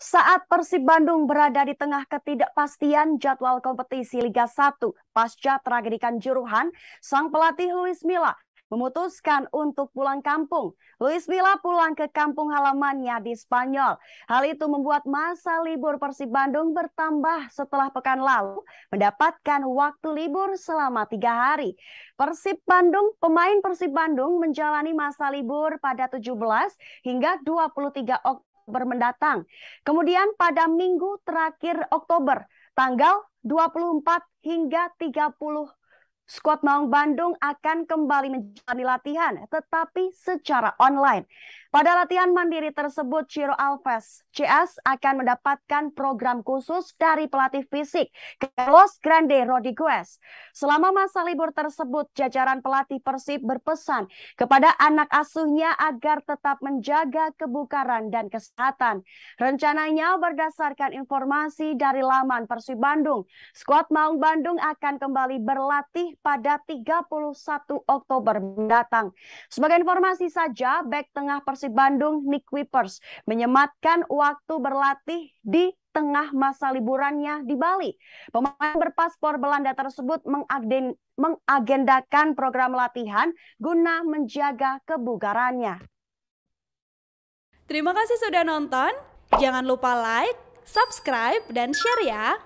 Saat Persib Bandung berada di tengah ketidakpastian jadwal kompetisi Liga 1 pasca tragedi kanjuruhan, sang pelatih Luis Milla memutuskan untuk pulang kampung. Luis Milla pulang ke kampung halamannya di Spanyol. Hal itu membuat masa libur Persib Bandung bertambah setelah pekan lalu mendapatkan waktu libur selama tiga hari. Persib Bandung, pemain Persib Bandung menjalani masa libur pada 17 hingga 23 Oktober Oktober mendatang. Kemudian pada minggu terakhir Oktober, tanggal 24 hingga 30 Skuad Maung Bandung akan kembali menjalani latihan, tetapi secara online. Pada latihan mandiri tersebut, Ciro Alves CS akan mendapatkan program khusus dari pelatih fisik Carlos Grande Rodriguez. Selama masa libur tersebut, jajaran pelatih Persib berpesan kepada anak asuhnya agar tetap menjaga kebukaran dan kesehatan. Rencananya berdasarkan informasi dari laman Persib Bandung, skuad Maung Bandung akan kembali berlatih pada 31 Oktober mendatang. Sebagai informasi saja, bek tengah Persib Persib Bandung Nick Wipers menyematkan waktu berlatih di tengah masa liburannya di Bali. Pemain berpaspor Belanda tersebut mengagendakan program latihan guna menjaga kebugarannya. Terima kasih sudah nonton. Jangan lupa like, subscribe, dan share ya.